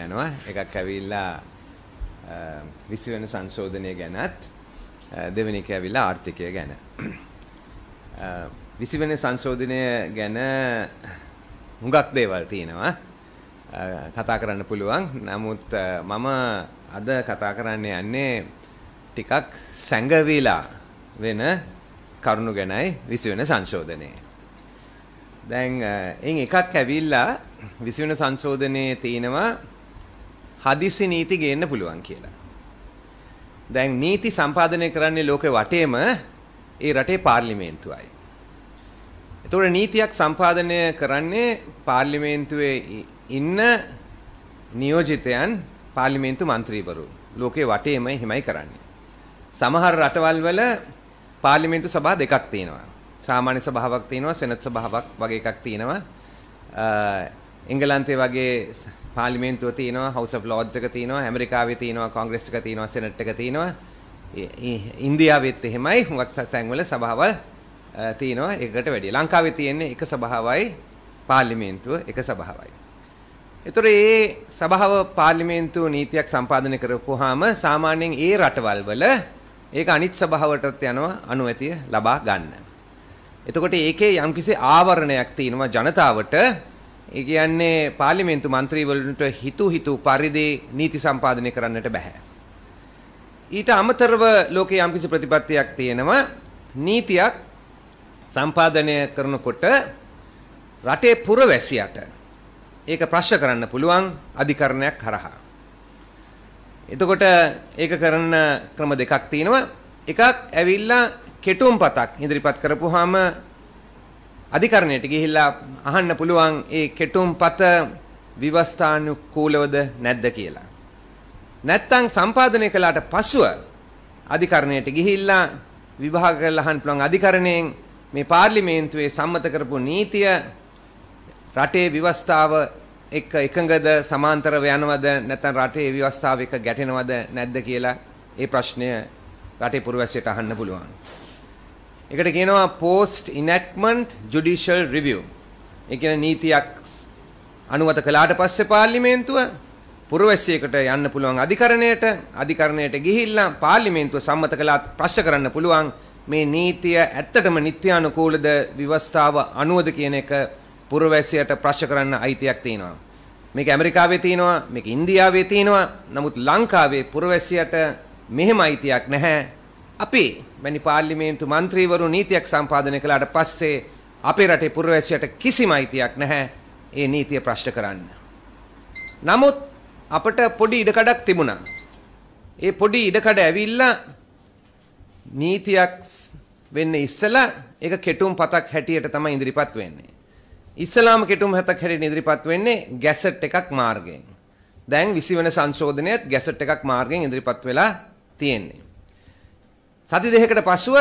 යනවා එකක් ඇවිල්ලා විසිවන සංශෝධනය ගැනත් දෙවැනි එක ඇවිල්ලා ආර්ථිකය ගැන විසිවන සංශෝධනය ගැන හුඟක් දේවල් තියෙනවා කතා කරන්න පුළුවන් නමුත් මම අද කතා කරන්න යන්නේ ටිකක් සැඟවිලා වෙන කරුණු ගැනයි විසිවන සංශෝධනය දැන් එන් එකක් ඇවිල්ලා විසිවන සංශෝධනයේ තියෙනවා හදිසි නීති ගේන්න පුළුවන් කියලා. දැන් නීති සම්පාදනය කරන්නේ ලෝකේ වටේම ඒ රටේ පාර්ලිමේන්තුවයි. එතකොට නීතියක් සම්පාදනය කරන්නේ පාර්ලිමේන්තුවේ ඉන්න නියෝජිතයන් පාර්ලිමේන්තු මන්ත්‍රීවරු. ලෝකේ වටේම එහෙමයි කරන්නේ. සමහර රටවල් වල පාර්ලිමේන්තු සභා දෙකක් තියෙනවා. සාමාන්‍ය සභාවක් තියෙනවා, සෙනට් සභාවක් වගේ එකක් තියෙනවා. එංගලන්තේ වගේ පාර්ලිමේන්තුව තියෙනවා හවුස් ඔෆ් ලෝඩ්ස් එක තියෙනවා ඇමරිකාවේ තියෙනවා කොංග්‍රස් එක තියෙනවා සෙනට් එක තියෙනවා ඉන්දියාවෙත් එහෙමයි හුඟක් තැන්වල සභාවල් තියෙනවා එකකට වැඩිය. ලංකාවේ තියෙන්නේ එක සභාවයි පාර්ලිමේන්තුව එක සභාවයි. එතකොට ඒ සභාව පාර්ලිමේන්තුව නීතියක් සම්පාදනය කරපුවාම සාමාන්‍යයෙන් ඒ රටවල් වල ඒක අනිත් සභාවටත් යනවා අනුමැතිය ලබා ගන්න. එතකොට ඒකේ යම්කිසි ආවරණයක් තියෙනවා ජනතාවට ඒ කියන්නේ පාර්ලිමේන්තු මන්ත්‍රීවරුන්ට හිතු හිතු පරිදි නීති සම්පාදනය කරන්නට බෑ. ඊට අමතරව ලෝකේ යම්කිසි ප්‍රතිපත්තියක් තියෙනවා නීතියක් සම්පාදනය කරනකොට රටේ පුරවැසියට ඒක ප්‍රශ්න කරන්න පුළුවන් අධිකරණයක් හරහා. එතකොට ඒක කරන ක්‍රම දෙකක් තියෙනවා. එකක් ඇවිල්ලා කෙටුම්පතක් ඉදිරිපත් කරපුවාම අධිකරණයට ගිහිල්ලා අහන්න පුළුවන් ඒ කෙටුම්පත විවස්ථානුකූලවද නැද්ද කියලා. නැත්තම් සම්පාදනය කළාට පසුව අධිකරණයට ගිහිල්ලා විභාග කරලා අහන්න පුළුවන් අධිකරණයෙන් මේ පාර්ලිමේන්තුවේ සම්මත කරපු නීතිය රටේ විවස්ථාව එක්ක එකඟද සමාන්තරව යනවද නැත්නම් රටේ විවස්ථාව එක ගැටෙනවද නැද්ද කියලා ඒ ප්‍රශ්නය රටේ පුරවැසියට අහන්න පුළුවන්. ඒකට කියනවා post enactment judicial review. ඒ කියන්නේ නීතියක් අනුමත කළාට පස්සේ පාර්ලිමේන්තුව පුරවැසියෙකුට යන්න පුළුවන් අධිකරණයට අධිකරණයට ගිහිල්ලා පාර්ලිමේන්තුව සම්මත කළාත් ප්‍රශ්න කරන්න පුළුවන් මේ නීතිය ඇත්තටම නිත්‍යානුකූලද විවස්ථාව අනුවද කියන එක පුරවැසියට ප්‍රශ්න කරන්න අයිතියක් තියෙනවා. මේක ඇමරිකාවේ තියෙනවා, මේක ඉන්දියාවේ තියෙනවා. නමුත් ලංකාවේ පුරවැසියට මෙහෙම අයිතියක් නැහැ. අපේ වැනි පාර්ලිමේන්තු මන්ත්‍රීවරු නීතියක් සම්පාදනය කළාට පස්සේ අපේ රටේ පුරවැසියට කිසිම අයිතියක් නැහැ ඒ නීතිය ප්‍රශ්න කරන්න. නමුත් අපට පොඩි ඉඩකඩක් තිබුණා. ඒ පොඩි ඉඩකඩ ඇවිල්ලා නීතියක් වෙන්න ඉස්සලා ඒක කෙටුම් පතක් හැටියට තමයි ඉදිරිපත් වෙන්නේ. ඉස්සලාම කෙටුම් හතක් හැටියට ඉදිරිපත් වෙන්නේ ගැසට් එකක් මාර්ගයෙන්. දැන් 20 වෙනි සංශෝධනයත් ගැසට් එකක් මාර්ගයෙන් ඉදිරිපත් වෙලා තියෙන්නේ. සති දෙකකට පසුව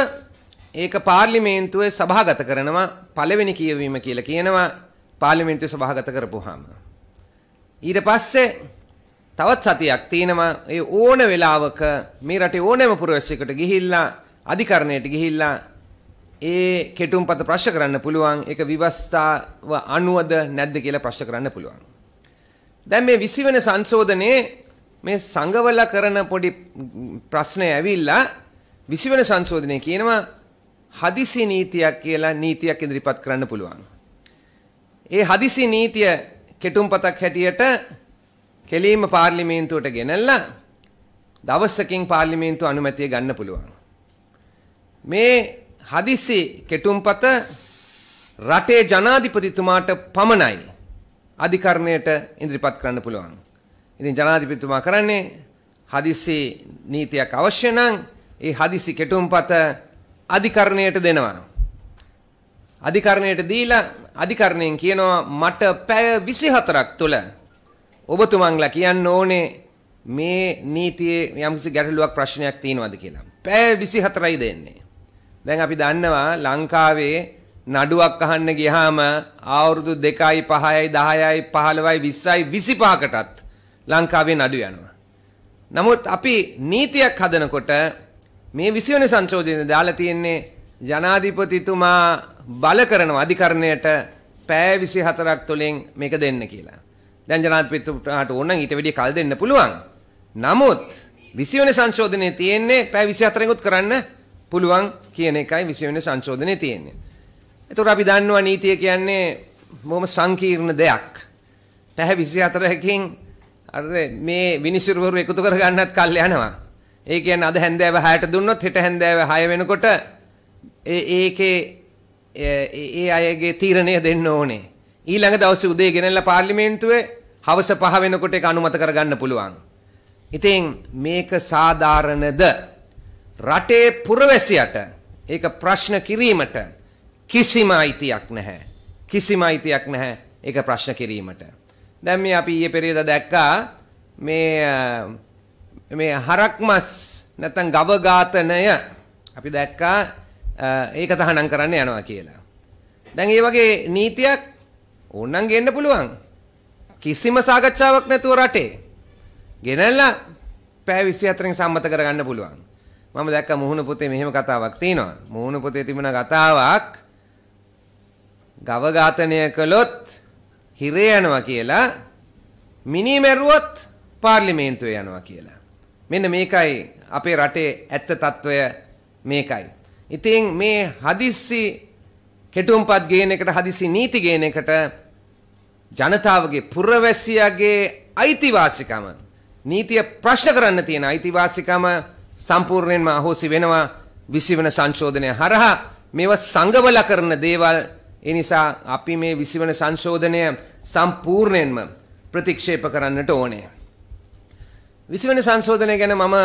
ඒක පාර්ලිමේන්තුවේ සභාගත කරනවා පළවෙනි කියවීම කියලා කියනවා පාර්ලිමේන්තුවේ සභාගත කරපුවාම. ඊට පස්සේ තවත් සතියක් තියෙනවා ඒ ඕන වෙලාවක මේ රටේ ඕනෑම පුරවැසියෙකුට ගිහිල්ලා අධිකරණයට ගිහිල්ලා ඒ කෙටුම්පත ප්‍රශ්න කරන්න පුළුවන් ඒක විවස්ථාව අනුවද නැද්ද කියලා ප්‍රශ්න කරන්න පුළුවන්. දැන් මේ 20 වෙනි සංශෝධනයේ මේ සංගවල කරන පොඩි ප්‍රශ්න ඇවිල්ලා විසිවන සංශෝධනය කියනවා හදිසි නීතියක් කියලා නීතියක් ඉදිරිපත් කරන්න පුළුවන්. ඒ හදිසි නීතිය කෙටුම්පතක් හැටියට කෙලීම පාර්ලිමේන්තුවට ගෙනල්ලා දවසකින් පාර්ලිමේන්තුව අනුමැතිය ගන්න පුළුවන්. මේ හදිසි කෙටුම්පත රටේ ජනාධිපතිතුමාට පමණයි අධිකරණයට ඉදිරිපත් කරන්න පුළුවන්. ඉතින් ජනාධිපතිතුමා කරන්නේ හදිසි නීතියක් අවශ්‍ය නම් ඒ හදිසි කෙටුම්පත අධිකරණයට දෙනවා. අධිකරණයට දීලා අධිකරණයෙන් කියනවා මට පැය 24ක් තුළ ඔබතුමන්ලා කියන්න ඕනේ මේ නීතියේ යම්කිසි ගැටලුවක් ප්‍රශ්නයක් තියෙනවද කියලා. පැය 24යි දෙන්නේ. දැන් අපි දන්නවා ලංකාවේ නඩුවක් අහන්න ගියාම අවුරුදු 2යි 5යි 10යි 15යි 20යි 25කටත් ලංකාවේ නඩු යනවා. නමුත් අපි නීතියක් හදනකොට මේ 20 වෙනි සංශෝධනයේ දාලා තියෙන්නේ ජනාධිපතිතුමා බල කරන අධිකරණයට පැය 24ක් තුළින් මේක දෙන්න කියලා. දැන් ජනාධිපතිතුමාට ඕන නම් ඊට වැඩිය කල් දෙන්න පුළුවන්. නමුත් 20 වෙනි සංශෝධනයේ තියෙන්නේ පැය 24 කුත් කරන්න පුළුවන් කියන එකයි 20 වෙනි සංශෝධනයේ තියෙන්නේ. එතකොට අපි දන්නවා නීතිය කියන්නේ බොහොම සංකීර්ණ දෙයක්. පැය 24කින් අර මේ විනිසුරුවරු එකතු කරගන්නත් කල් යනවා. ඒ කියන්නේ අද හැන්දෑව 6ට දුන්නොත් හෙට හැන්දෑව 6 වෙනකොට ඒ ඒකේ ඒ අයගේ තීරණය දෙන්න ඕනේ. ඊළඟ දවසේ උදේ ගෙනල්ලා පාර්ලිමේන්තුවේ හවස 5 වෙනකොට ඒක අනුමත කරගන්න පුළුවන්. ඉතින් මේක සාධාරණද? රටේ පුරවැසියට ඒක ප්‍රශ්න කිරීමට කිසිම අයිතියක් නැහැ. කිසිම අයිතියක් නැහැ ඒක ප්‍රශ්න කිරීමට. දැන් මේ අපි ඊයේ පෙරේදා දැක්කා මේ මේ හරක් මස් නැත්නම් ගව ඝාතනය අපි දැක්කා ඒක තහනම් කරන්න යනවා කියලා. දැන් මේ වගේ නීතියක් ඕනනම් ගේන්න පුළුවන්. කිසිම සාකච්ඡාවක් නැතුව රටේ ගෙනල්ලා පැය 24කින් සම්මත කරගන්න පුළුවන්. මම දැක්ක මුහුණු පොතේ මෙහෙම කතාවක් තියෙනවා. මුහුණු පොතේ තිබුණ කතාවක් ගව ඝාතනය කළොත් හිරේ යනවා කියලා මිනි මැරුවොත් පාර්ලිමේන්තුවේ යනවා කියලා. මෙන්න මේකයි අපේ රටේ ඇත්ත తত্ত্বය මේකයි. ඉතින් මේ හදිස්සි කෙටුම්පත් ගේන එකට හදිසි නීති ගේන එකට ජනතාවගේ පුරවැසියාගේ අයිතිවාසිකම නීතිය ප්‍රශ්න කරන්න තියෙන අයිතිවාසිකම සම්පූර්ණයෙන්ම අහෝසි වෙනවා විසිවන සංශෝධනය හරහා මේව සංගවල කරන දේවල් ඒ නිසා අපි මේ විසිවන සංශෝධනය සම්පූර්ණයෙන්ම ප්‍රතික්ෂේප කරන්නට ඕනේ. විසිවන සංශෝධනය ගැන මම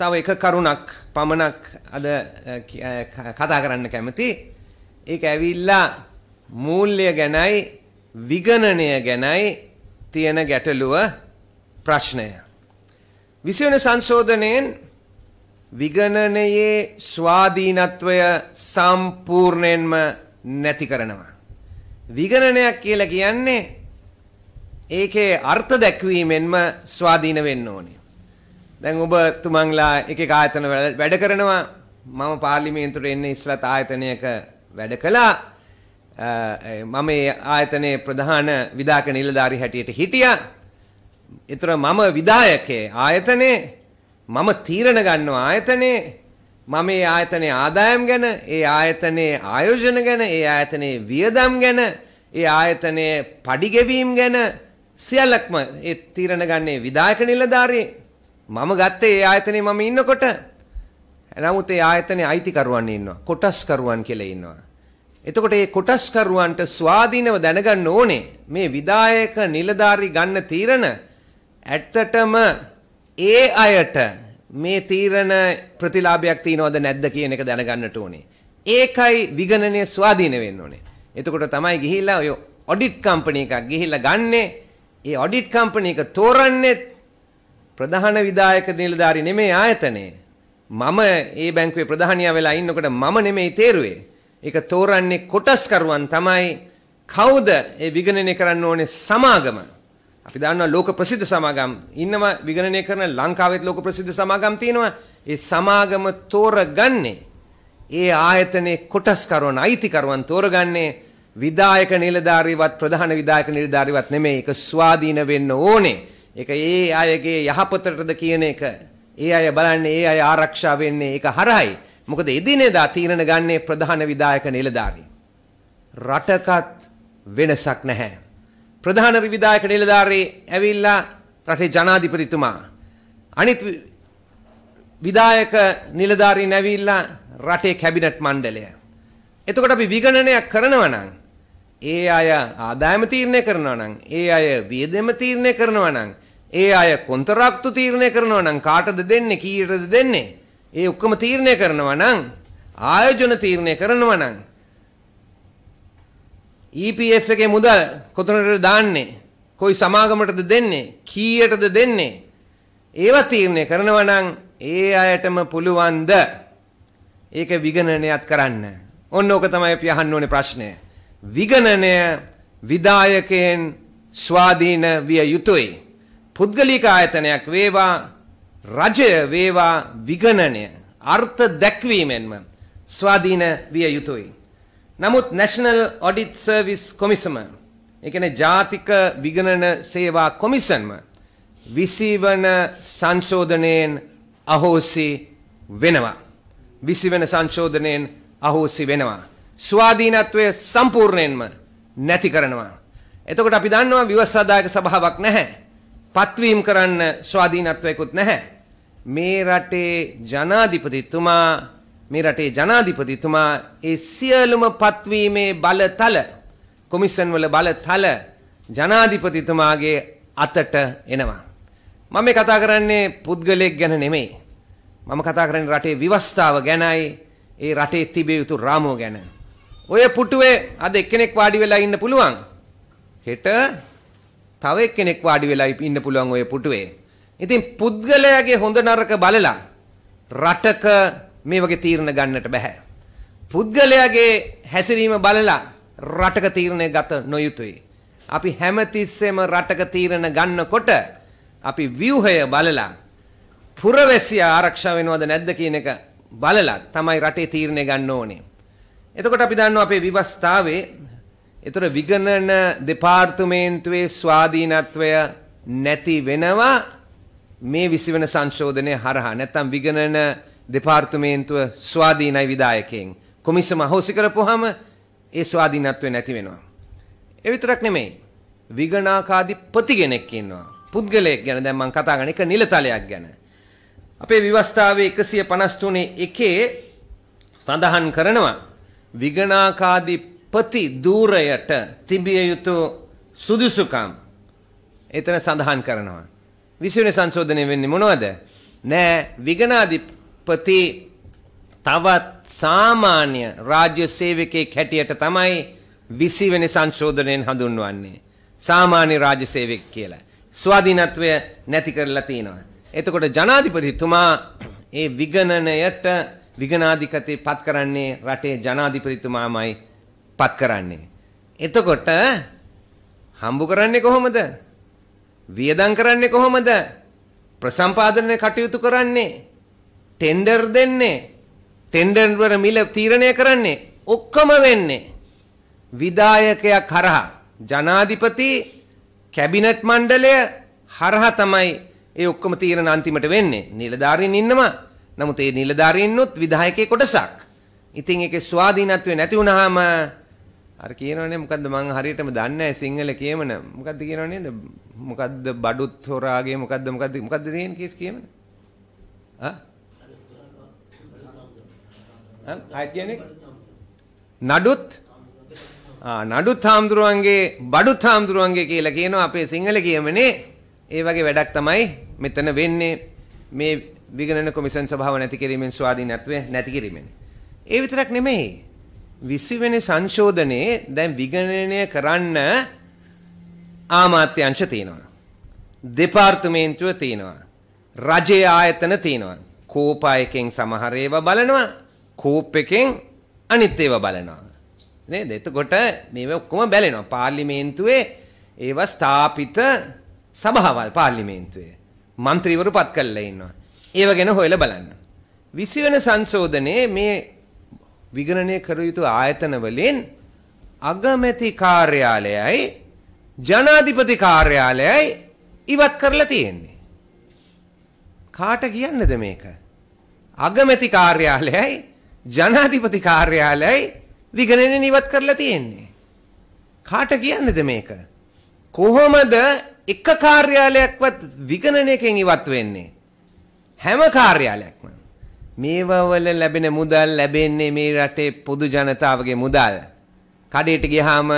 තව එක කරුණක් පමණක් අද කතා කරන්න කැමති. ඒක ඇවිල්ලා මූල්‍ය ගැනයි විගණනය ගැනයි තියෙන ගැටලුව ප්‍රශ්නය. විසිවන සංශෝධනයෙන් විගණනයේ ස්වාධීනත්වය සම්පූර්ණයෙන්ම නැති කරනවා. විගණනයක් කියලා කියන්නේ ඒකේ අර්ථ දැක්වීමෙන්ම ස්වාධීන වෙන්න ඕනේ. දැන් ඔබ තුමන්ලා එක එක ආයතන වැඩ කරනවා. මම පාර්ලිමේන්තුවට එන්නේ ඉස්සලා ආයතනයක වැඩ කළා. මම මේ ආයතනයේ ප්‍රධාන විධායක නිලධාරී හැටියට හිටියා. ඒතර මම විධායකේ ආයතනයේ මම තීරණ ගන්නවා ආයතනයේ මම මේ ආයතනයේ ආදායම් ගැන, ඒ ආයතනයේ ආයෝජන ගැන, ඒ ආයතනයේ වියදම් ගැන, ඒ ආයතනයේ padi ගෙවීම් ගැන සියල්ලක්ම ඒ තීරණ ගන්නේ විධායක නිලධාරියේ. මම ගත්තේ ඒ ආයතනයේ මම ඉන්නකොට. නමුත් ඒ ආයතනයේ අයිතිකරුවන් ඉන්නවා. කොටස්කරුවන් කියලා ඉන්නවා. එතකොට මේ කොටස්කරුවන්ට ස්වාධීනව දැනගන්න ඕනේ මේ විධායක නිලධාරි ගන්න තීරණ ඇත්තටම ඒ අයට මේ තීරණ ප්‍රතිලාභයක් තියනවද නැද්ද කියන එක දැනගන්නට ඕනේ. ඒකයි විගණනයේ ස්වාධීන වෙන්න ඕනේ. එතකොට තමයි ගිහිලා ඔය ඔඩිට් කම්පැනි එකක් ගිහිලා ගන්නේ ඒ ඔඩිට් කම්පැනි එක තෝරන්නේ ප්‍රධාන විධායක නිලධාරී නෙමේ ආයතනයේ. මම ඒ බැංකුවේ ප්‍රධානියා වෙලා ඉන්නකොට මම නෙමෙයි තේරුවේ. ඒක තෝරන්නේ කොටස්කරුවන් තමයි. කවුද ඒ විගණනය කරන්න ඕනේ සමාගම? අපි දන්නවා ලෝක ප්‍රසිද්ධ සමාගම් ඉන්නවා විගණනය කරන ලංකාවෙත් ලෝක ප්‍රසිද්ධ සමාගම් තියෙනවා. ඒ සමාගම තෝරගන්නේ ඒ ආයතනයේ කොටස්කරුවන් අයිතිකරුවන් තෝරගන්නේ විධායක නිලධාරීවත් ප්‍රධාන විධායක නිලධාරීවත් නෙමෙයි. ඒක ස්වාධීන වෙන්න ඕනේ. ඒක ඒ අයගේ යහපතටද කියන එක. ඒ අය බලන්නේ ඒ අය ආරක්ෂා වෙන්නේ ඒක හරහයි. මොකද එදිනෙදා තීරණ ගන්නේ ප්‍රධාන විධායක නිලධාරී. රටකත් වෙනසක් නැහැ. ප්‍රධාන විධායක නිලධාරී ඇවිල්ලා රටේ ජනාධිපතිතුමා අනිත් විධායක නිලධාරීන් ඇවිල්ලා රටේ කැබිනට් මණ්ඩලය. එතකොට අපි විගණනයක් කරනවා නම් ඒ අය ආදායම තීරණය කරනවා නම් ඒ අය වියදම තීරණය කරනවා නම් ඒ අය කොන්තරාක්තු තීරණය කරනවා නම් කාටද දෙන්නේ කීයටද දෙන්නේ ඒ ඔක්කොම තීරණය කරනවා නම් ආයෝජන තීරණය කරනවා නම් EPF එකේ මුදල් කොතනටද දාන්නේ කොයි සමාගමටද දෙන්නේ කීයටද දෙන්නේ ඒවා තීරණය කරනවා නම් ඒ අයටම පුළුවන් ද ඒක විගණනයත් කරන්න. ඔන්න ඕක තමයි අපි අහන්න ඕනේ ප්‍රශ්නය. විගණනය විදායකයෙන් ස්වාධීන විය යුතුයයි. පුද්ගලික ආයතනයක් වේවා රජය වේවා විගණනය අර්ථ දැක්වීමෙන්ම ස්වාධීන විය යුතුයයි. නමුත් National Audit Service කොමිසම ඒ කියන්නේ ජාතික විගණන සේවා කොමිසන්ම විසිවන සංශෝධනයෙන් අහෝසි වෙනවා. විසිවන සංශෝධනයෙන් අහෝසි වෙනවා. ස්වාධීනත්වය සම්පූර්ණයෙන්ම නැති කරනවා. එතකොට අපි දන්නවා විවස්සාදායක සභාවක් නැහැ. පත්වීම් කරන්න ස්වාධීනත්වයකුත් නැහැ. මේ රටේ ජනාධිපතිතුමා මේ රටේ ජනාධිපතිතුමා ඒ සියලුම පත්වීමේ බලතල කොමිෂන් වල බලතල ජනාධිපතිතුමාගේ අතට එනවා. මම මේ කතා කරන්නේ පුද්ගලයෙක් ගැන නෙමෙයි. මම කතා කරන්නේ රටේ විවස්ථාව ගැනයි ඒ රටේ තිබිය යුතු රාමුව ගැන. ඔය පුටුවේ අද එක්කෙනෙක් වාඩි වෙලා ඉන්න පුළුවන්. හෙට තව එක්කෙනෙක් වාඩි වෙලා ඉන්න පුළුවන් ඔය පුටුවේ. ඉතින් පුද්ගලයාගේ හොඳ නරක බලලා රටක මේ වගේ තීරණ ගන්නට බෑ. පුද්ගලයාගේ හැසිරීම බලලා රටක තීරණය ගත නොයුතුයි. අපි හැමතිස්සෙම රටක තීරණ ගන්නකොට අපි ව්‍යුහය බලලා පුරවැසියා ආරක්ෂා වෙනවද නැද්ද කියන එක බලලා තමයි රටේ තීරණය ගන්න ඕනේ. එතකොට අපි දන්නවා අපේ විවස්ථාවේ ඒතර විගණන දෙපාර්තමේන්තුවේ ස්වාධීනත්වය නැති වෙනවා මේ විසිවන සංශෝධනය හරහා නැත්නම් විගණන දෙපාර්තමේන්තුව ස්වාධීනයි විදායකයෙන් කොමිසම අහෝසි කරපුවාම ඒ ස්වාධීනත්වය නැති වෙනවා. ඒ විතරක් නෙමෙයි. විගණාකාධිපති කෙනෙක් ඉන්නවා. පුද්ගලයෙක් ගැන දැන් මම කතා කරන එක නිලතලයක් ගැන. අපේ විවස්ථාවේ 153 එකේ සඳහන් කරනවා විගණාකාදිපති ධූරයට තිබිය යුතු සුදුසුකම් එතන සඳහන් කරනවා. විසිවනි සංශෝධනය වෙන්නේ මොනවද? නෑ විගණාධිපති තවත් සාමාන්‍ය රාජ්‍ය සේවකයෙක් හැටියට තමයි විසිවෙනි සංශෝධනයෙන් හඳුන්වන්නේ. සාමාන්‍ය රාජ්‍ය සේවක කියලා. ස්වාධීනත්වය නැති කරලා තියෙනවා. එතකොට ජනාධිපතිතුමා ඒ විගණනයට විගනාධිකතේ පත් කරන්නේ රටේ ජනාධිපතිතුමාමයි පත් කරන්නේ. එතකොට හම්බු කරන්නේ කොහොමද? වියදම් කරන්නේ කොහොමද? ප්‍රසම්පාදනය කටයුතු කරන්නේ ටෙන්ඩර් දෙන්නේ ටෙන්ඩර් වල මිල තීරණය කරන්නේ ඔක්කොම වෙන්නේ විධායකයා කරහා ජනාධිපති කැබිනට් මණ්ඩලය හරහා තමයි ඒ ඔක්කොම තීරණ අන්තිමට වෙන්නේ නිලධාරීන් ඉන්නවා නමුත් ඒ නිලධාරීන්නුත් විධායකයේ කොටසක්. ඉතින් ඒකේ ස්වාධීනත්වය නැති වුනහම අර කියනවනේ මොකද්ද මං හරියටම දන්නේ නැහැ සිංහල කියමන. මොකද්ද කියනව නේද? මොකද්ද බඩුත් හොරාගේ මොකද්ද මොකද්ද මොකද්ද තියෙන කේස් කියමන? ආ? ආ කියන්නේ නඩුත් ආ නඩුත් හාමුදුරුවන්ගේ බඩුත් හාමුදුරුවන්ගේ කියලා කියනවා අපේ සිංහල කියමනේ. ඒ වගේ වැඩක් තමයි මෙතන වෙන්නේ. මේ විගණන කොමිසන් සභාව නැති කිරීමෙන් ස්වාධීනත්වය නැති කිරීමෙන්. ඒ විතරක් නෙමෙයි. විසිවෙනි සංශෝධනයේ දැන් විගණනය කරන්න ආමාත්‍යංශ තියෙනවා. දෙපාර්තමේන්තුව තියෙනවා. රජයේ ආයතන තියෙනවා. කෝපායකෙන් සමහර ඒවා බලනවා. කෝප් එකෙන් අනිත් ඒවා බලනවා. නේද? එතකොට මේව ඔක්කොම බැලෙනවා. පාර්ලිමේන්තුවේ ඒවා ස්ථාපිත සභාවල් පාර්ලිමේන්තුවේ. മന്ത്രിවරු පත් කරලා ඉන්නවා. ඒව ගැන හොයලා බලන්න. 20 වෙනි සංශෝධනයේ මේ විගණනය කර යුතු ආයතන වලින් අගමැති කාර්යාලයයි ජනාධිපති කාර්යාලයයි ඉවත් කරලා තියෙන්නේ. කාට කියන්නද මේක? අගමැති කාර්යාලයයි ජනාධිපති කාර්යාලයයි විගණනය ඉවත් කරලා තියෙන්නේ. කාට කියන්නද මේක? කොහොමද එක කාර්යාලයක්වත් විගණනයකින් ඉවත් වෙන්නේ? හැම කාර්යාලයක්ම මේවවල ලැබෙන මුදල් ලැබෙන්නේ මේ රටේ පොදු ජනතාවගේ මුදල්. කඩේට ගියහම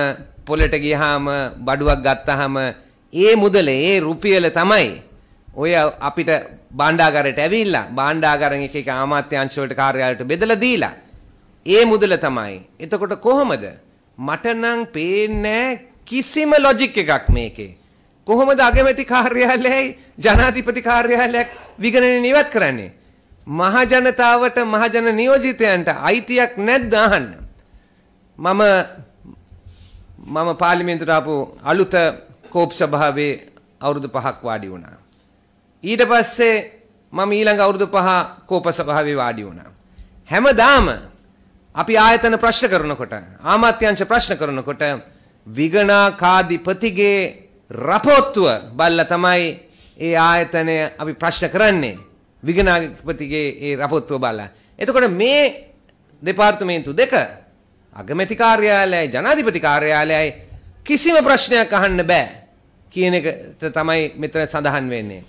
පොලට ගියහම බඩුවක් ගත්තහම ඒ මුදලේ ඒ රුපියල තමයි ඔය අපිට බණ්ඩාගාරයට ඇවිල්ලා බණ්ඩාගාරෙන් එක එක අමාත්‍යාංශ වලට කාර්යාලයට බෙදලා දීලා ඒ මුදල තමයි. එතකොට කොහොමද? මට නම් පේන්නේ කිසිම ලොජික් එකක් මේකේ. කොහොමද අගමැති කාර්යාලයයි ජනාධිපති කාර්යාලයක් විගණනය ඉවත් කරන්නේ? මහ ජනතාවට මහජන නියෝජිතයන්ට අයිතියක් නැද්ද අහන්න. මම මම පාර්ලිමේන්තුවට ආපු අලුත කෝප් සභාවේ අවුරුදු 5ක් වාඩි වුණා. ඊට පස්සේ මම ඊළඟ අවුරුදු 5 කෝප සභාවේ වාඩි වුණා. හැමදාම අපි ආයතන ප්‍රශ්න කරනකොට ආමාත්‍යංශ ප්‍රශ්න කරනකොට විගණාකාධිපතිගේ රපොත්තුව බල්ල තමයි ඒ ආයතනය අපි ප්‍රශ්න කරන්නේ විගනාධිපතිගේ ඒ රපොත්තුව බල්ලා. එතකොට මේ දෙපාර්තමේන්තු දෙක අගමැති කාර්යාලයයි ජනාධිපති කාර්යාලයයි කිසිම ප්‍රශ්නයක් අහන්න බෑ කියන එකට තමයි මෙතන සඳහන් වෙන්නේ.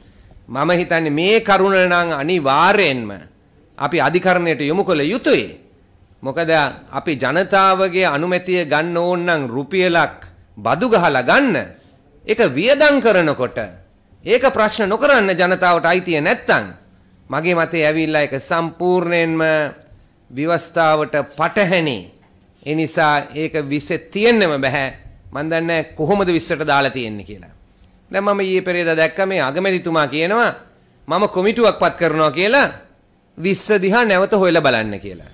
මම හිතන්නේ මේ කරුණ නම් අනිවාර්යෙන්ම අපි අධිකරණයට යොමු කළ යුතුයි. මොකද අපි ජනතාවගේ අනුමැතිය ගන්න ඕන නම් රුපියලක් බදු ගහලා ගන්න ඒක වියදම් කරනකොට ඒක ප්‍රශ්න නොකරන්න ජනතාවට අයිතිය නැත්තම් මගේ මතේ ඇවිල්ලා ඒක සම්පූර්ණයෙන්ම විවස්ථාවට පටහැනි. ඒ නිසා ඒක විසෙ තියෙන්නම බෑ. මන් දන්නේ කොහොමද 20ට දාලා තියෙන්නේ කියලා. දැන් මම ඊයේ පෙරේදා දැක්ක මේ අගමැතිතුමා කියනවා මම කොමිටුවක් පත් කරනවා කියලා 20 දිහා නැවත හොයලා බලන්න කියලා.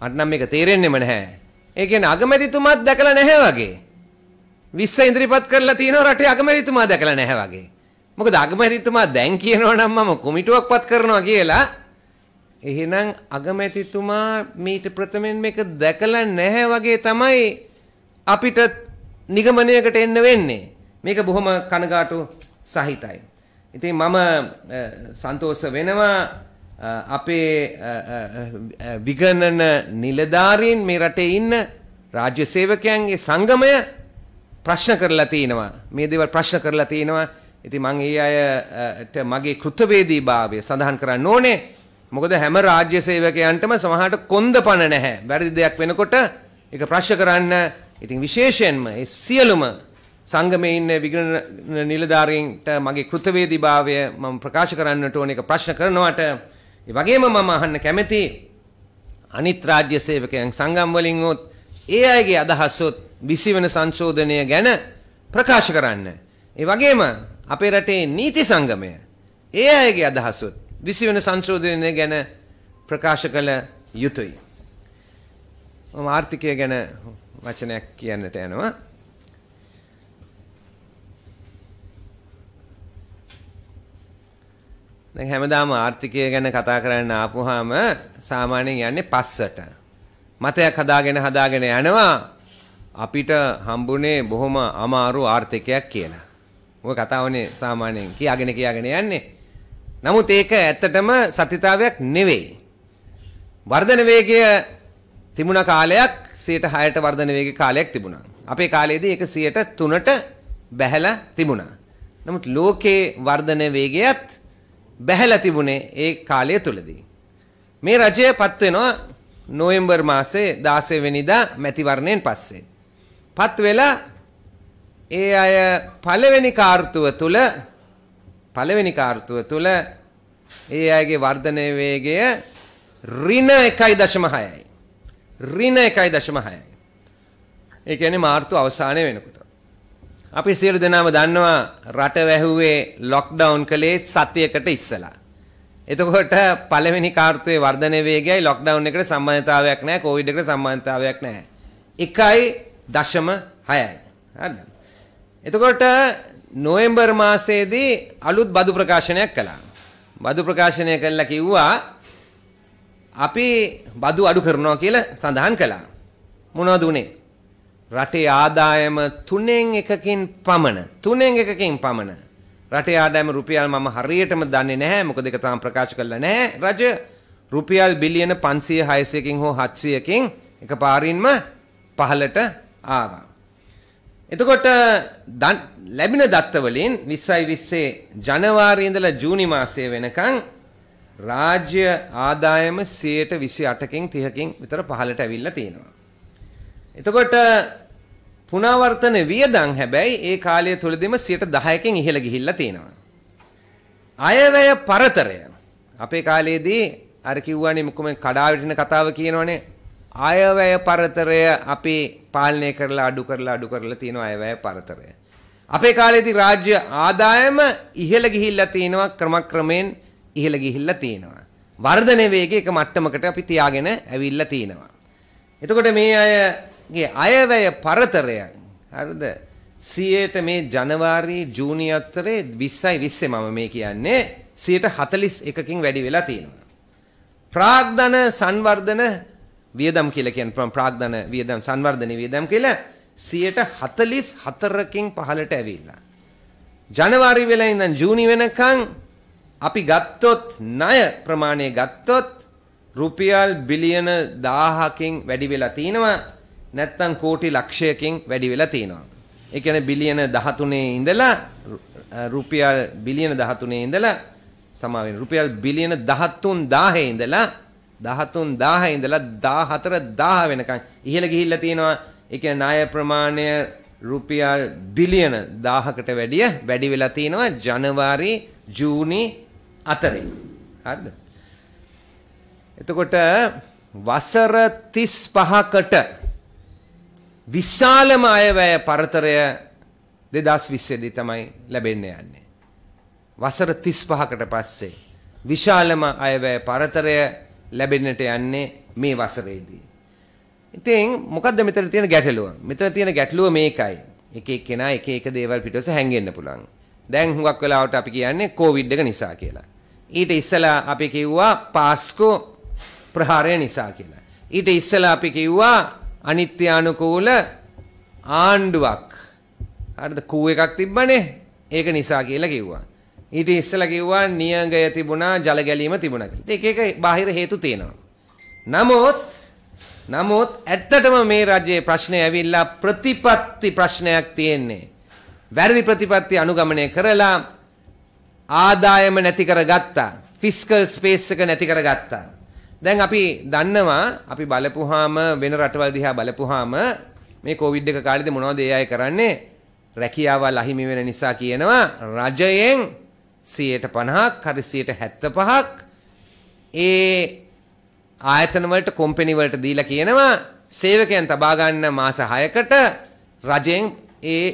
මට නම් මේක තේරෙන්නෙම නැහැ. ඒ කියන්නේ අගමැතිතුමාත් දැකලා නැහැ වගේ. 20 ඉදිරිපත් කරලා තියෙනවා රටේ අගමැතිතුමා දැකලා නැහැ වගේ. මොකද අගමැතිතුමා දැන් කියනවා නම් මම කොමිටුවක්පත් කරනවා කියලා. එහෙනම් අගමැතිතුමා මීට ප්‍රථමයෙන් මේක දැකලා නැහැ වගේ තමයි අපිට නිගමනයකට එන්න වෙන්නේ. මේක බොහොම කනගාටු සහිතයි. ඉතින් මම සන්තෝෂ වෙනවා අපේ විගණන නිලධාරීන් මේ රටේ ඉන්න රාජ්‍ය සේවකයන්ගේ සංගමය ප්‍රශ්න කරලා තිනවා මේ දේවල් ප්‍රශ්න කරලා තිනවා ඉතින් මම ඒ අයට මගේ කෘතවේදීභාවය සඳහන් කරන්න ඕනේ මොකද හැම රාජ්‍ය සේවකයන්ටම සමහරට කොන්දපණ නැහැ වැරදි දෙයක් වෙනකොට ඒක ප්‍රශ්න කරන්න ඉතින් විශේෂයෙන්ම ඒ සියලුම සංගමේ ඉන්න විග්‍රහ නිලධාරීන්ට මගේ කෘතවේදීභාවය මම ප්‍රකාශ කරන්නට ඕනේ ඒක ප්‍රශ්න කරනවට ඒ වගේම මම අහන්න කැමැති අනිත් රාජ්‍ය සේවකයන් සංගම් වලින් උත් ඒ අයගේ අදහස්සොත් විසිවන සංශෝධනය ගැන ප්‍රකාශ කරන්න. ඒ වගේම අපේ රටේ නීති සංගමය ඒ අයගේ අදහසුත් විසිවන සංශෝධනය ගැන ප්‍රකාශ කළ යුතුයි. මම ආර්ථිකය ගැන වචනයක් කියන්නට යනවා. දැන් හැමදාම ආර්ථිකය ගැන කතා කරන්න ආපුවාම සාමාන්‍යයෙන් යන්නේ පස්සට. මතයක් හදාගෙන හදාගෙන යනවා අපිට හම්බුනේ බොහොම අමාරු ආර්ථිකයක් කියලා. ඔය කතාවනේ සාමාන්‍යයෙන් කියාගෙන කියාගෙන යන්නේ. නමුත් ඒක ඇත්තටම සත්‍යතාවයක් නෙවෙයි. වර්ධන වේගය තිබුණ කාලයක් 106ට වර්ධන වේගයේ කාලයක් තිබුණා. අපේ කාලේදී ඒක 103ට බැහැලා තිබුණා. නමුත් ලෝකේ වර්ධන වේගයත් බැහැලා තිබුණේ ඒ කාලය තුලදී. මේ රජය පත් වෙනවා නොවැම්බර් මාසේ 16 වෙනිදා මැතිවරණයෙන් පස්සේ. පත් වෙලා ඒ අය පළවෙනි කාර්තුව තුල පළවෙනි කාර්තුව තුල ඒ අයගේ වර්ධනය වේගය ඍණ 1.6යි. ඍණ 1.6යි. ඒ කියන්නේ මාර්තු අවසානය වෙනකොට. අපි සියලු දෙනාම දන්නවා රට වැහුවේ ලොක්ඩවුන් කළේ සතියකට ඉස්සලා. එතකොට පළවෙනි කාර්තුවේ වර්ධනය වේගයයි ලොක්ඩවුන් එකට සම්බන්ධතාවයක් නැහැ කොවිඩ් එකට සම්බන්ධතාවයක් නැහැ. 1.6යි. හරිද? එතකොට නොවැම්බර් මාසයේදී අලුත් බදු ප්‍රකාශනයක් කළා. බදු ප්‍රකාශනය කළා කිව්වා අපි බදු අඩු කරනවා කියලා සඳහන් කළා. මොනවද උනේ? රටේ ආදායම 3න් එකකින් පමණ 3න් එකකින් පමණ රටේ ආදායම රුපියල් මම හරියටම දන්නේ නැහැ මොකද ඒක තාම ප්‍රකාශ කරලා නැහැ රජ රුපියල් බිලියන 500 600කින් හෝ 700කින් එකපාරින්ම පහලට ආවා. එතකොට ලැබෙන දත්ත වලින් 20යි 20 ජනවාරි ඉඳලා ජූනි මාසය වෙනකන් රාජ්‍ය ආදායම 128කින් 30කින් විතර පහලට ඇවිල්ලා තියෙනවා. එතකොට පුනවර්තන වියදම් හැබැයි ඒ කාලය තුලදීම 10%කින් ඉහළ ගිහිල්ලා තියෙනවා. අයවැය පරතරය අපේ කාලයේදී අර කිව්වනේ මොකම කඩාවැටෙන කතාව කියනවනේ අයවැය පරතරය අපි පාලනය කරලා අඩු කරලා අඩු කරලා තියෙන අයවැය පරතරය. අපේ කාලේදී රාජ්‍ය ආදායම ඉහළ ගිහිල්ලා තියෙනවා ක්‍රමක්‍රමයෙන් ඉහළ ගිහිල්ලා තියෙනවා. වර්ධන වේගය එක මට්ටමකට අපි තියාගෙන ඇවිල්ලා තියෙනවා. එතකොට මේ අය ගේ අයවැය පරතරය හරිද 100ට මේ ජනවාරි ජූනි අතරේ 20යි 20 මම මේ කියන්නේ 141කින් වැඩි වෙලා තියෙනවා. ප්‍රාග්ධන සංවර්ධන වියදම් කියලා කියන්නේ ප්‍රාග්ධන වියදම් සංවර්ධන වියදම් කියලා 144කින් පහළට ඇවිල්ලා. ජනවාරි වෙලා ඉඳන් ජූනි වෙනකන් අපි ගත්තොත් ණය ප්‍රමාණය ගත්තොත් රුපියල් බිලියන 1000කින් වැඩි වෙලා තිනවා. නැත්තම් කෝටි ලක්ෂයකින් වැඩි වෙලා තියෙනවා. ඒ කියන්නේ බිලියන 13 ඉඳලා රුපියල් බිලියන 13 ඉඳලා සමා වෙන රුපියල් බිලියන 13000 ඉඳලා 13000 ඉඳලා 14000 වෙනකන් ඉහළ ගිහිල්ලා තියෙනවා. ඒ කියන්නේ ණය ප්‍රමාණය රුපියල් බිලියන 1000කට වැඩිය වැඩි වෙලා තියෙනවා ජනවාරි ජූනි අතරේ. හරිද? එතකොට වසර 35කට විශාලම අයවැය පරතරය දෙදස් විස්සේදී තමයි ලැබෙන්න යන්නේ. වසර තිස් පහකට පස්සේ. විශාලම අයවැය පරතරය ලැබෙන්නට යන්නේ මේ වසරේදී. ඉතින් මොකක්ද මෙතන තියෙන ගැටලුව? මෙතන තියෙන ගැටලුව මේකයි. එක එක්කෙනා එක එක දේවල් පිටවස හැංගෙන්න පුළුවන්. දැන් හුඟක් වෙලාවට අපි කියන්නේ කොවිඩ් එක නිසා කියලා. ඊට ඉස්සලා අපි කිව්වා පාස්කෝ ප්‍රහාරය නිසා කියලා. ඊට ඉස්සලා අපි කිව්වා අනිත්‍යානුකූල ආණ්ඩුවක්. හරිද? කූ එකක් තිබ්බනේ. ඒක නිසා කියලා කිව්වා. ඊට ඉස්සෙල්ලා කිව්වා නියඟය තිබුණා, ජල ගැලීම තිබුණා කියලා. ඒක එක බාහිර හේතු තියෙනවා. නමුත් නමුත් ඇත්තටම මේ රජයේ ප්‍රශ්නේ ඇවිල්ලා ප්‍රතිපත්ති ප්‍රශ්නයක් තියෙන්නේ. වැරදි ප්‍රතිපත්ති අනුගමනය කරලා ආදායම නැති කරගත්තා. ෆිස්කල් ස්පේස් එක නැති කරගත්තා. දැන් අපි දන්නවා අපි බලපුවාම වෙන රටවල් දිහා බලපුවාම මේ කොවිඩ් එක කාලෙදි මොනවද ඒ අය කරන්නේ රැකියාවල් අහිමි වෙන නිසා කියනවා රජයෙන් 150ක් හරි 175ක් ඒ ආයතන වලට කම්පැනි වලට දීලා කියනවා සේවකයන් තබා ගන්න මාස 6කට රජයෙන් ඒ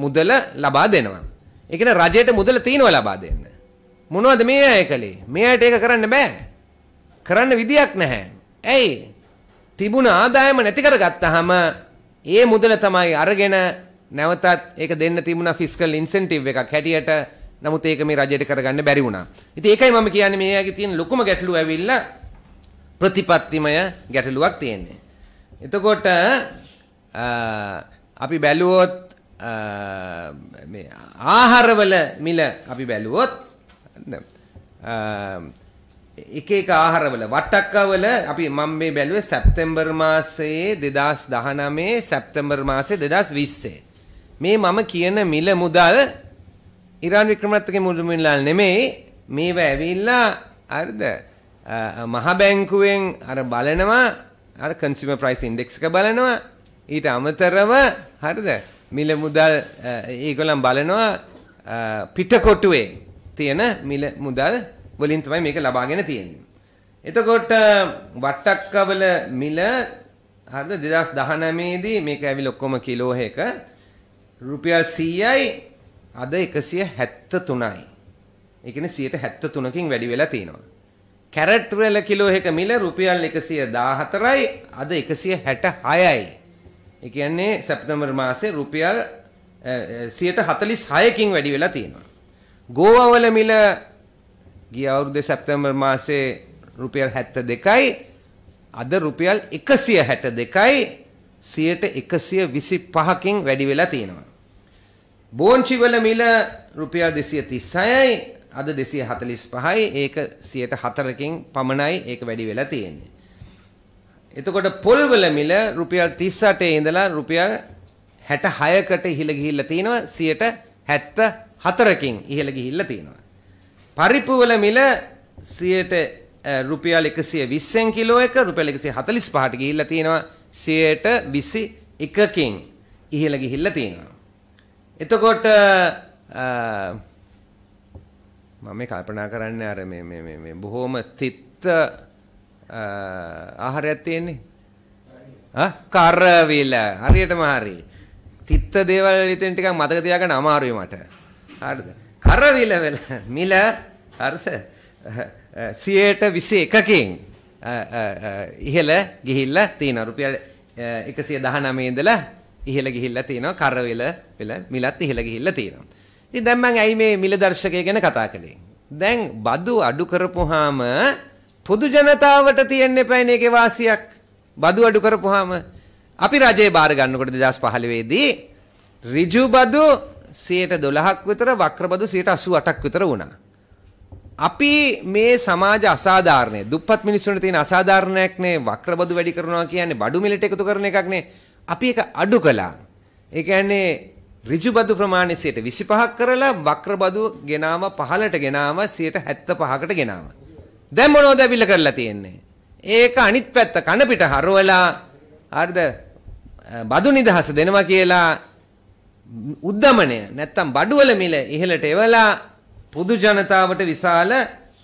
මුදල ලබා දෙනවා. ඒ කියන්නේ රජයට මුදල තියනවා ලබා දෙන්න. මොනවද මේ අය කලේ? මේ අයට ඒක කරන්න බෑ. කරන්න විදියක් නැහැ. ඇයි? තිබුණ ආදායම නැති කරගත්තාම ඒ මුදල තමයි අරගෙන නැවතත් ඒක දෙන්න තිබුණ ෆිස්කල් ඉන්සෙන්ටිව් එකක් හැටියට නමුත් ඒක මේ රජයට කරගන්න බැරි වුණා. ඉතින් ඒකයි මම කියන්නේ මේ යගේ තියෙන ලොකුම ගැටලුව ඇවිල්ලා ප්‍රතිපත්තිමය ගැටලුවක් තියෙන්නේ. එතකොට අපි බැලුවොත් මේ ආහාරවල මිල අපි බැලුවොත් එක එක ආහාරවල වටක්කවල අපි මම මේ බැලුවේ සැප්තැම්බර් මාසයේ 2019 සැප්තැම්බර් මාසයේ 2020 මේ මම කියන මිල මුදල් ඉරාන් වික්‍රමත්ගේ මුළු මිලල් නෙමෙයි මේව ඇවිල්ලා හරිද මහ බැංකුවෙන් අර බලනවා අර කන්සියුමර් ප්‍රයිස් ඉන්ඩෙක්ස් එක බලනවා ඊට අමතරව හරිද මිල මුදල් ඒගොල්ලන් බලනවා පිටකොටුවේ තියෙන මිල මුදල් වලින් තමයි මේක ලබාගෙන තියෙන්නේ. එතකොට වට්ටක්කවල මිල හරිද 2019 දී මේක ඇවිල්ලා ඔක්කොම කිලෝ එක රුපියල් 100යි අද 173යි. ඒ කියන්නේ 173කින් වැඩි වෙලා තියෙනවා. කැරට් වල කිලෝ එක මිල රුපියල් 114යි අද 166යි. ඒ කියන්නේ සැප්තැම්බර් මාසේ රුපියල් 146කින් වැඩි වෙලා තියෙනවා. ගෝවා වල මිල ගිය අවුරුද්දේ සැප්තැම්බර් මාසේ රුපියල් 72යි අද රුපියල් 162යි 125කින් වැඩි වෙලා තියෙනවා. බෝන්චි වල මිල රුපියල් 236යි අද 245යි ඒක 104කින් පමණයි ඒක වැඩි වෙලා තියෙන්නේ. එතකොට පොල් වල මිල රුපියල් 38 ඉඳලා රුපියල් 66කට ඉහළ ගිහිල්ලා තිනවා 174කින් ඉහළ ගිහිල්ලා තිනවා. පරිප්පු වල මිල 100ට රුපියල් 120 කිලෝ එක රුපියල් 145ට ගිහිල්ලා තියෙනවා 121කින් ඉහළ ගිහිල්ලා තියෙනවා. එතකොට මම මේ කල්පනා කරන්නේ අර මේ මේ මේ බොහොම තිත්ත ආහාරයක් තියෙන්නේ. ආ කරවිල හරියටම හරි. තිත්ත දේවල් ඉතින් ටිකක් මතක තියාගන්න අමාරුයි මට. හරිද? කරවිල වෙලා මිල අර්ථ 121කින් ඉහළ ගිහිල්ලා තියෙනවා රුපියල් 119 ඉඳලා ඉහළ ගිහිල්ලා තියෙනවා කරවිල වෙල මිලත් ඉහළ ගිහිල්ලා තියෙනවා. ඉතින් දැන් මම ඇයි මේ මිල දර්ශකය ගැන කතා කළේ? දැන් බදු අඩු කරපුවාම පොදු ජනතාවට තියෙන්න එපැයි මේකේ වාසියක්. බදු අඩු කරපුවාම අපි රජේ බාර ගන්නකොට 2015 දී ඍජු බදු 112ක් විතර වක්‍රබදු 188ක් විතර වුණා. අපි මේ සමාජ අසාධාරණය දුප්පත් මිනිස්සුන්ට තියෙන අසාධාරණයක් නේ වක්‍රබදු වැඩි කරනවා කියන්නේ බඩු මිලට එකතු කරන එකක් නේ. අපි ඒක අඩු කළා. ඒ කියන්නේ ඍජුබදු ප්‍රමාණය 125ක් කරලා වක්‍රබදු ගෙනාව පහලට ගෙනාව 175කට ගෙනාව. දැන් මොනවද අවිල්ල කරලා තියෙන්නේ? ඒක අනිත් පැත්ත කන පිට හරවලා හරිද? බදු නිදහස දෙනවා කියලා උද්දමනය නැත්තම් බඩුවල මිල ඉහළට එවලා පුදු ජනතාවට විශාල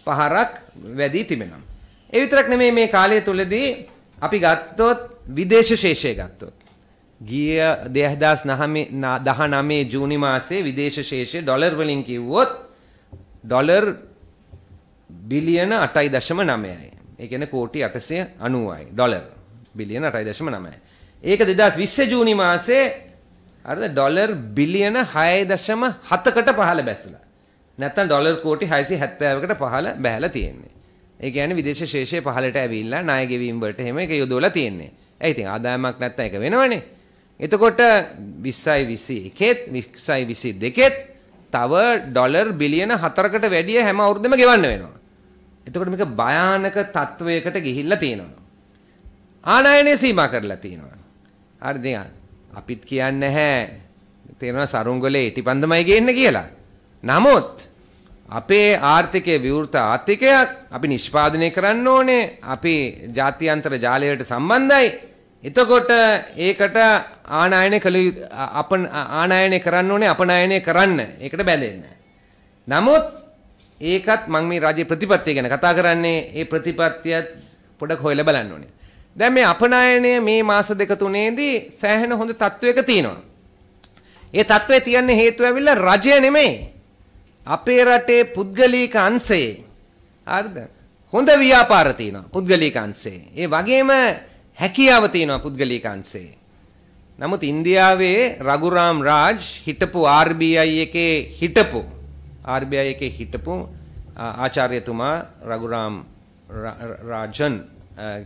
පහරක් වැදී තිබෙනවා. ඒ විතරක් නෙමෙයි මේ කාලය තුලදී අපි ගත්තොත් විදේශ ශේෂය ගත්තොත් ගිය 2019 ජූනි මාසයේ විදේශ ශේෂය ඩොලර් වලින් කිව්වොත් ඩොලර් බිලියන 8.9යි. ඒ කියන්නේ කෝටි 890යි ඩොලර් බිලියන 8.9යි. ඒක 2020 ජූනි මාසයේ අරද ඩොලර් බිලියන 6.7කට පහළ බැසලා. නැත්තම් ඩොලර් කෝටි 670කට පහළ බැහැලා තියෙන්නේ. ඒ කියන්නේ විදේශ ශේෂය පහළට ඇවිල්ලා ණය ගෙවීම් වලට එහෙම ඒක යොදවලා තියෙන්නේ. ඒ ඉතින් ආදායමක් නැත්තම් ඒක වෙනවනේ. එතකොට 20යි 21ත් 20යි 22ත් තව ඩොලර් බිලියන 4කට වැඩිය හැම අවුරුද්දම ගෙවන්න වෙනවා. එතකොට මේක භයානක තත්වයකට ගිහිල්ලා තියෙනවා. ආනයනය සීමා කරලා තියෙනවා. හරිද? අපිත් කියන්නේ නැහැ තේරෙනවා සරුංගලේ ඉටිපන්දමයි ගේන්න කියලා. නමුත් අපේ ආර්ථිකයේ විවෘත ආර්ථිකයක් අපි නිෂ්පාදනය කරන්න ඕනේ. අපි ජාත්‍යන්තර ජාලයට සම්බන්ධයි. එතකොට ඒකට ආනායනය කළ අප ආනායනය කරන්න ඕනේ අපනායනය කරන්න. ඒකට බැඳෙන්න. නමුත් ඒකත් මම මේ රජයේ ප්‍රතිපත්තිය ගැන කතා කරන්නේ. ඒ ප්‍රතිපත්තියත් පොඩක් හොයලා බලන්න ඕනේ. දැන් මේ අපනයනය මේ මාස දෙක තුනේදී සෑහෙන හොඳ තත්වයක තියෙනවා. ඒ තත්වය තියන්න හේතුව ඇවිල්ලා රජය නෙමෙයි. අපේ රටේ පුද්ගලික අංශයේ හරිද? හොඳ ව්‍යාපාර තියෙනවා පුද්ගලික අංශයේ. ඒ වගේම හැකියාව තියෙනවා පුද්ගලික අංශයේ. නමුත් ඉන්දියාවේ රගුරාම් රාජ් හිටපු RBI එකේ හිටපු RBI එකේ හිටපු ආචාර්යතුමා රගුරාම් රාජන්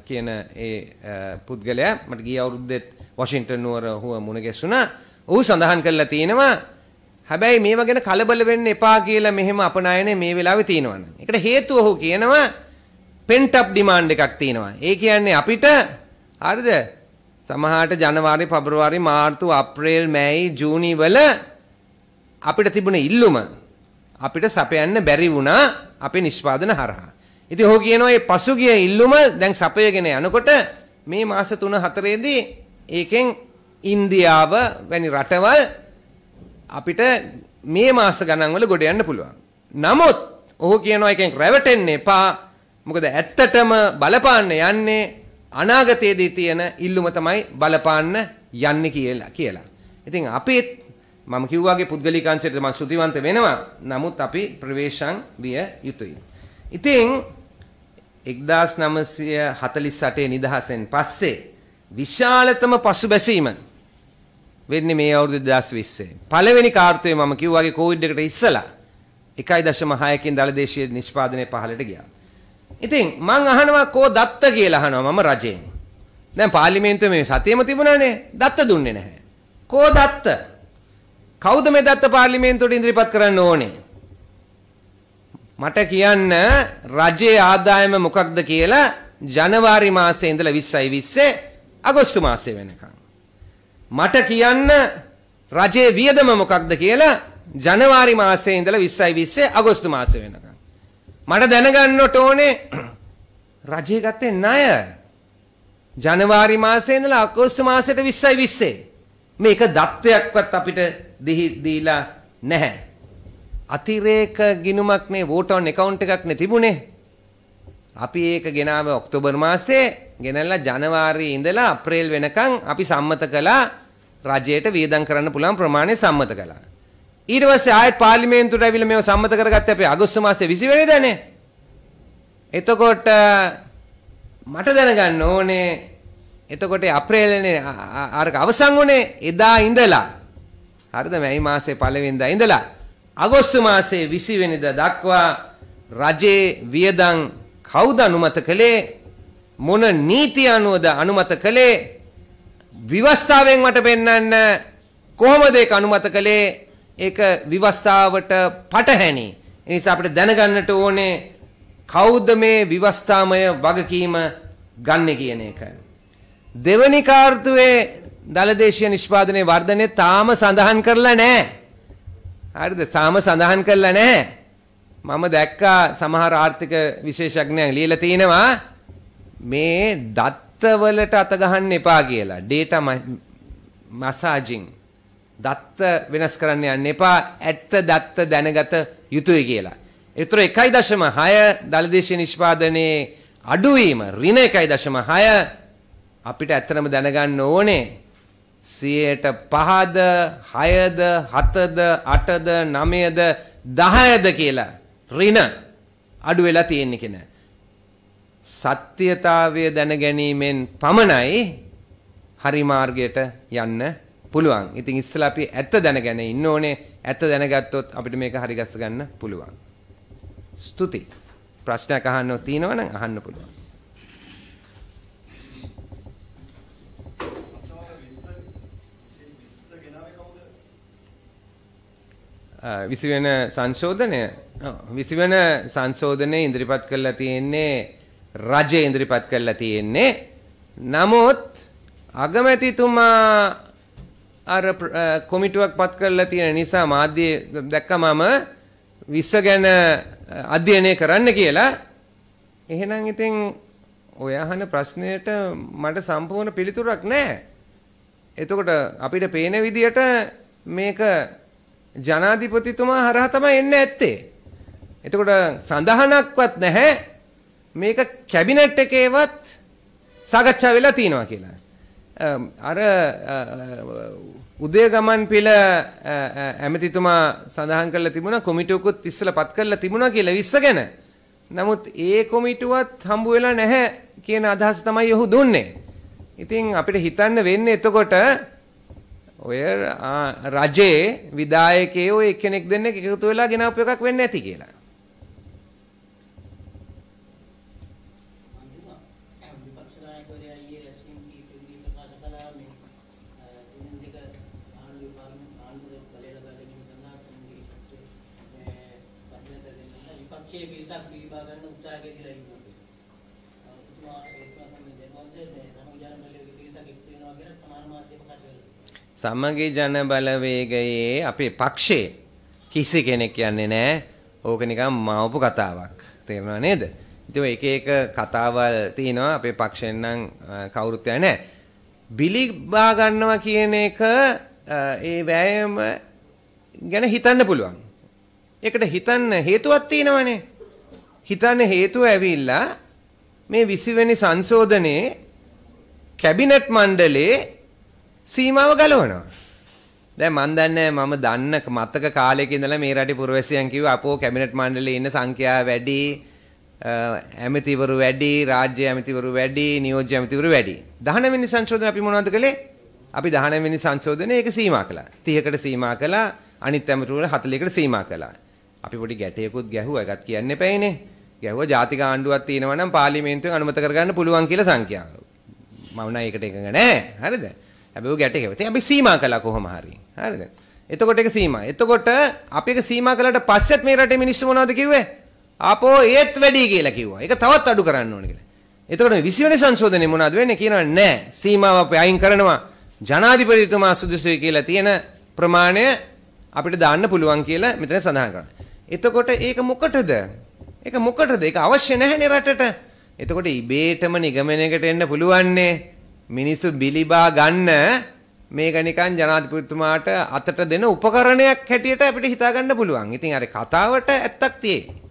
කියන ඒ පුද්ගලයා මට ගිය අවුරුද්දෙත් වොෂින්ටන් නුවර හුව මුණ ගැසුණා. ඌ සඳහන් කරලා තිනවා හැබැයි මේව ගැන කලබල වෙන්න එපා කියලා මෙහෙම අපනායනය මේ වෙලාවේ තියෙනවනේ. ඒකට හේතුව ඔහු කියනවා pent up demand එකක් තියෙනවා. ඒ කියන්නේ අපිට හරිද? සමහරට ජනවාරි, පෙබරවාරි, මාර්තු, අප්‍රේල්, මැයි, ජූනි වල අපිට තිබුණ ඉල්ලුම අපිට සපයන්න බැරි වුණා අපේ නිෂ්පාදන හරහා. ඉතින් ඔහු කියනවා මේ පසුගිය ඉල්ලුම දැන් සපයගෙන යනකොට මේ මාස 3 4 ඒකෙන් ඉන්දියාව වැනි රටවල් අපිට මේ මාස ගණන් වල ගොඩ යන්න පුළුවන්. නමුත් ඔහු කියනවා එකෙන් රැවටෙන්න එපා. මොකද ඇත්තටම බලපාන්න යන්නේ අනාගතයේදී තියෙන ඉල්ලුම තමයි බලපාන්න යන්නේ කියලා කියලා. ඉතින් අපිත් මම කිව්වාගේ පුද්ගලිකාංශයට මම ස්තුතිවන්ත වෙනවා. නමුත් අපි ප්‍රවේශම් විය යුතුයි. ඉතින් 1948 නිදහසෙන් පස්සේ විශාලතම පසුබැසීම වෙන්නේ මේ අවුරුදු 2020. පළවෙනි කාර්තුවේ මම කිව්වාගේ කොවිඩ් එකට ඉස්සලා 1.6කින් දලදේශීය නිෂ්පාදනයේ පහළට ගියා. ඉතින් මං අහනවා කෝ දත්ත කියලා අහනවා මම රජයෙන්. දැන් පාර්ලිමේන්තුවේ මේ සතියෙම තිබුණානේ දත්ත දුන්නේ නැහැ. කෝ දත්ත? කවුද මේ දත්ත පාර්ලිමේන්තුවට ඉදිරිපත් කරන්න ඕනේ? මට කියන්න රජයේ ආදායම මොකක්ද කියලා ජනවාරි මාසේ ඉඳලා 20යි 20 අගෝස්තු මාසේ වෙනකන්. මට කියන්න රජයේ වියදම මොකක්ද කියලා ජනවාරි මාසේ ඉඳලා 20යි 20 අගෝස්තු මාසේ වෙනකන්. මට දැනගන්නට ඕනේ රජයේ ගත්තේ ණය ජනවාරි මාසේ ඉඳලා අගෝස්තු මාසෙට 20යි 20 මේක දත්තයක්වත් අපිට දීලා නැහැ. අතිරේක ගිණුමක්නේ වෝටෝන් account එකක්නේ තිබුණේ. අපි ඒක ගෙනාවේ ඔක්තෝබර් මාසේ ගෙනල්ලා ජනවාරි ඉඳලා අප්‍රේල් වෙනකන් අපි සම්මත කළා රජයට වියදම් කරන්න පුළුවන් ප්‍රමාණය සම්මත කළා. ඊට පස්සේ ආයෙත් පාර්ලිමේන්තුවට ඇවිල්ලා මේව සම්මත කරගත්තේ අපි අගෝස්තු මාසේ 20 වෙනිදානේ. එතකොට මට දැනගන්න ඕනේ එතකොට අප්‍රේල්නේ අරක අවසන් වුණේ එදා ඉඳලා හරිද මේ මාසේ පළවෙනිදා ඉඳලා අගෝස්තු මාසයේ 20 වෙනිදා දක්වා රජේ වියදම් කවුද අනුමත කළේ මොන නීති අනුවද අනුමත කළේ විවස්ථාවෙන් මට පෙන්වන්න කොහොමද ඒක අනුමත කළේ ඒක විවස්ථාවට පටහැනි ඒ නිසා අපිට දැනගන්නට ඕනේ කවුද මේ විවස්ථාමය වගකීම ගන්න කියන එක දෙවනි කාර්තුවේ දලදේශීය නිෂ්පාදනයේ වර්ධනය තාම සඳහන් කරලා නැහැ හරිද? සාම සඳහන් කරලා නැහැ. මම දැක්කා සමහර ආර්ථික විශේෂඥයන් ලියලා තිනවා මේ දත්තවලට අත ගහන්න එපා කියලා. data massaging දත්ත වෙනස් කරන්න යන්න එපා. ඇත්ත දත්ත දැනගත යුතුයි කියලා. ඒතර 1.6 දලදේශීය නිෂ්පාදනයේ අඩුවීම ඍණ 1.6 අපිට ඇත්තම දැනගන්න ඕනේ. සියයට පහද හයද හතද අටද නමයද දහයද කියලා රින අඩු වෙලා තියෙන්නේ කෙන. සත්‍යතාවය දැනගැනීමෙන් පමණයි හරි මාර්ගයට යන්න පුළුවන්. ඉතින් ඉස්සලා අපි ඇත්ත දැනගෙන ඉන්න ඕනේ. ඇත්ත දැනගත්තොත් අපිට මේක හරි ගස්ස ගන්න පුළුවන්. ස්තුති. ප්‍රශ්නයක් අහන්න තියෙනවා නම් අහන්න පුළුවන්. විසිවෙන සංශෝධනය විසිවන සංශෝධනය ඉදිරිපත් කරලා තියෙන්නේ රජය ඉදිරිපත් කරලා තියෙන්නේ නමුත් අගමැතිතුමා අර කොමිටුවක් පත් කරලා තියෙන නිසා මාධ්‍ය දැක්ක මම විස ගැන අධ්‍යයනය කරන්න කියලා එහෙනම් ඉතින් ඔය අහන ප්‍රශ්නයට මට සම්පූර්ණ පිළිතුරක් නැහැ. එතකොට අපිට පේන විදියට මේක ජනාධිපතිතුමා හරහා තමයි එන්න ඇත්තේ. එතකොට සඳහනක්වත් නැහැ මේක කැබිනට් එකේවත් සාකච්ඡා වෙලා තියෙනවා කියලා. අර උදයගමන් පිළ ඇමතිතුමා සඳහන් කරලා තිබුණා කොමිටුවකුත් ඉස්සලපත් කරලා තිබුණා කියලා 20 ගැන. නමුත් ඒ කොමිටුවත් හම්බ වෙලා නැහැ කියන අදහස තමයි ඔහු දුන්නේ. ඉතින් අපිට හිතන්න වෙන්නේ එතකොට ඔය රජයේ විධායකයෝ එක්කෙනෙක් දෙන්නෙක් එකතු වෙලා ගෙනාපු එකක් වෙන්නේ නැති කියලා. සමගි ජන බලවේගයේ අපේ පක්ෂයේ කිසි කෙනෙක් යන්නේ නැහැ. ඕක නිකන් මවපු කතාවක්. තේරෙනව නේද? ඉතින් ඔය එක එක කතාවල් තියෙනවා අපේ පක්ෂෙන් නම් කවුරුත් නැහැ. බිලි බා ගන්නවා කියන එක ඒ වෑයම ගැන හිතන්න පුළුවන්. ඒකට හිතන්න හේතුවක් තියෙනවනේ. හිතන්න හේතුව ඇවිල්ලා මේ 20 වෙනි සංශෝධනයේ කැබිනට් මණ්ඩලයේ සීමාව ගලවනවා. දැන් මන් දන්නේ මම දන්න මතක කාලයක ඉඳලා මේ රටේ පුරවැසියන් කිව්ව අපෝ කැබිනට් මණ්ඩලයේ ඉන්න සංඛ්‍යාව වැඩි ඇමතිවරු වැඩි රාජ්‍ය ඇමතිවරු වැඩි නියෝජ්‍ය ඇමතිවරු වැඩි 19 වෙනි සංශෝධන අපි මොනවද කළේ අපි 19 වෙනි සංශෝධනයේ ඒක සීමා කළා 30කට සීමා කළා අනිත් ඇමතිවරු 40කට සීමා කළා අපි පොඩි ගැටයකුත් ගැහුවා ඒකත් කියන්න එපැයිනේ. ගැහුවා ජාතික ආණ්ඩුවක් තියෙනවා නම් පාර්ලිමේන්තුවෙන් අනුමත කරගන්න පුළුවන් කියලා සංඛ්‍යාව. මම නම් ඒකට එකඟ නෑ. හරිද? හැබැයි ගැට එකව. ඉතින් අපි සීමා කළා කොහොම හරි. හරිද? එතකොට ඒක සීමා. එතකොට අපි ඒක සීමා කළාට පස්සෙත් මේ රටේ මිනිස්සු මොනවද කිව්වේ? ආපෝ ඒත් වැඩි කියලා කිව්වා. ඒක තවත් අඩු කරන්න ඕනේ කියලා. එතකොට මේ 20 වෙනි සංශෝධනයේ මොනවද වෙන්නේ කියනවා නෑ. සීමාව අපි අයින් කරනවා. ජනාධිපතිතුමා සුදුසුයි කියලා තියෙන ප්‍රමාණය අපිට දාන්න පුළුවන් කියලා මෙතන සඳහන් කරනවා. එතකොට ඒක මොකටද? ඒක මොකටද? ඒක අවශ්‍ය නැහැ රටට. එතකොට ඉබේටම නිගමනයකට එන්න පුළුවන්නේ. මිනිස්සු බිලිබා ගන්න මේක නිකන් ජනාධිපතිතුමාට අතට දෙන උපකරණයක් හැටියට අපිට හිතා ගන්න පුළුවන්. ඉතින් අර කතාවට ඇත්තක් තියෙයි.